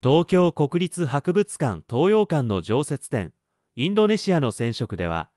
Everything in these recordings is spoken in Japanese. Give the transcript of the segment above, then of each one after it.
東京国立博物館東洋館の常設展、インドネシアの染色では、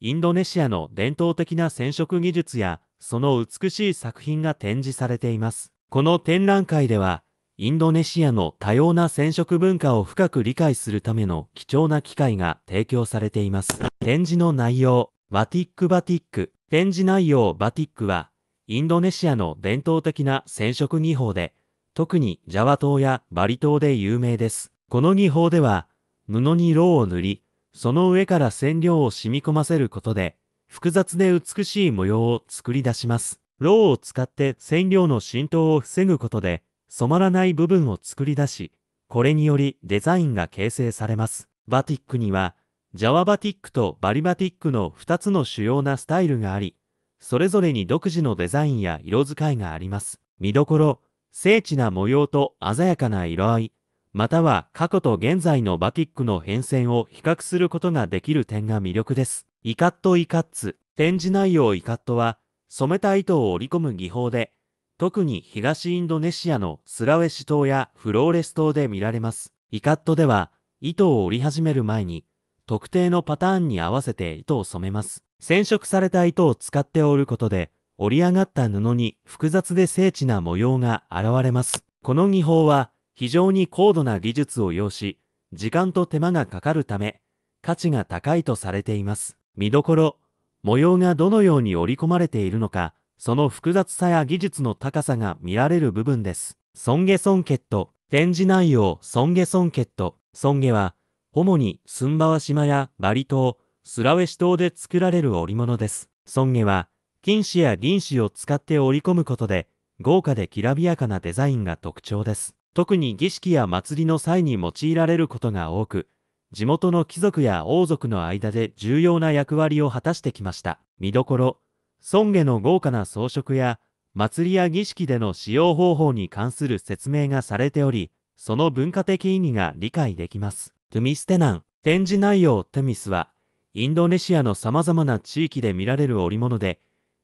インドネシアの伝統的な染色技術や、その美しい作品が展示されています。この展覧会では、インドネシアの多様な染色文化を深く理解するための貴重な機会が提供されています。展示の内容、バティックバティック。展示内容バティックは、インドネシアの伝統的な染色技法で、特にジャワ島やバリ島で有名です。この技法では、布にウを塗り、その上から染料を染み込ませることで、複雑で美しい模様を作り出します。ロウを使って染料の浸透を防ぐことで、染まらない部分を作り出し、これによりデザインが形成されます。バティックには、ジャワバティックとバリバティックの2つの主要なスタイルがあり、それぞれに独自のデザインや色使いがあります。見どころ、精緻な模様と鮮やかな色合い、または過去と現在のバティックの変遷を比較することができる点が魅力です。イカットイカッツ。展示内容イカットは、染めた糸を織り込む技法で、特に東インドネシアのスラウェシ島やフローレス島で見られます。イカットでは、糸を織り始める前に、特定のパターンに合わせて糸を染めます。染色された糸を使って織ることで、織り上がった布に複雑で精緻な模様が現れます。この技法は非常に高度な技術を要し、時間と手間がかかるため、価値が高いとされています。見どころ、模様がどのように織り込まれているのか、その複雑さや技術の高さが見られる部分です。尊下ケット。展示内容尊下尊決と、尊下は、主にスンバワ島やバリ島、スラウェシ島で作られる織物です。孫下は、金紙や銀紙を使って織り込むことで、豪華できらびやかなデザインが特徴です。特に儀式や祭りの際に用いられることが多く、地元の貴族や王族の間で重要な役割を果たしてきました。見どころ、尊下の豪華な装飾や、祭りや儀式での使用方法に関する説明がされており、その文化的意義が理解できます。トゥミステナン、展示内容テミスは、インドネシアの様々な地域で見られる織物で、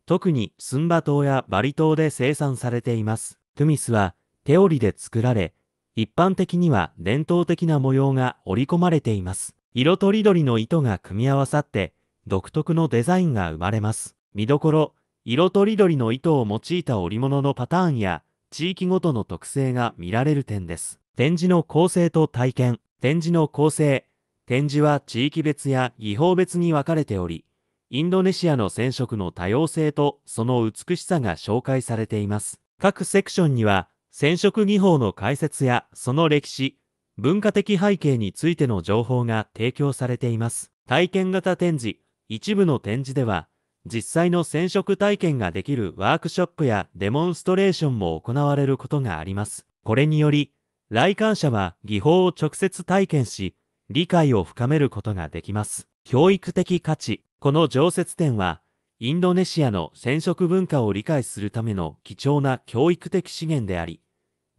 特にスンバ島やバリ島で生産されています。トゥミスは手織りで作られ、一般的には伝統的な模様が織り込まれています。色とりどりの糸が組み合わさって、独特のデザインが生まれます。見どころ、色とりどりの糸を用いた織物のパターンや、地域ごとの特性が見られる点です。展示の構成と体験、展示の構成、展示は地域別や技法別に分かれており、インドネシアの染色の多様性とその美しさが紹介されています。各セクションには、染色技法の解説やその歴史、文化的背景についての情報が提供されています。体験型展示、一部の展示では、実際の染色体験ができるワークショップやデモンストレーションも行われることがあります。これにより、来館者は技法を直接体験し、理解を深めることができます。教育的価値。この常設展は、インドネシアの染色文化を理解するための貴重な教育的資源であり、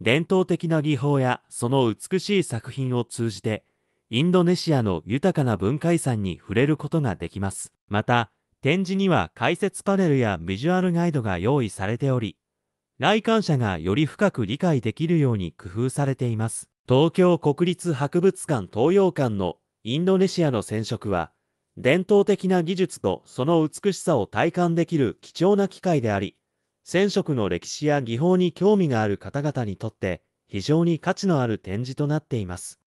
伝統的な技法やその美しい作品を通じて、インドネシアの豊かな文化遺産に触れることができます。また、展示には解説パネルやビジュアルガイドが用意されており、来館者がより深く理解できるように工夫されています。東京国立博物館東洋館のインドネシアの染色は、伝統的な技術とその美しさを体感できる貴重な機会であり、染色の歴史や技法に興味がある方々にとって非常に価値のある展示となっています。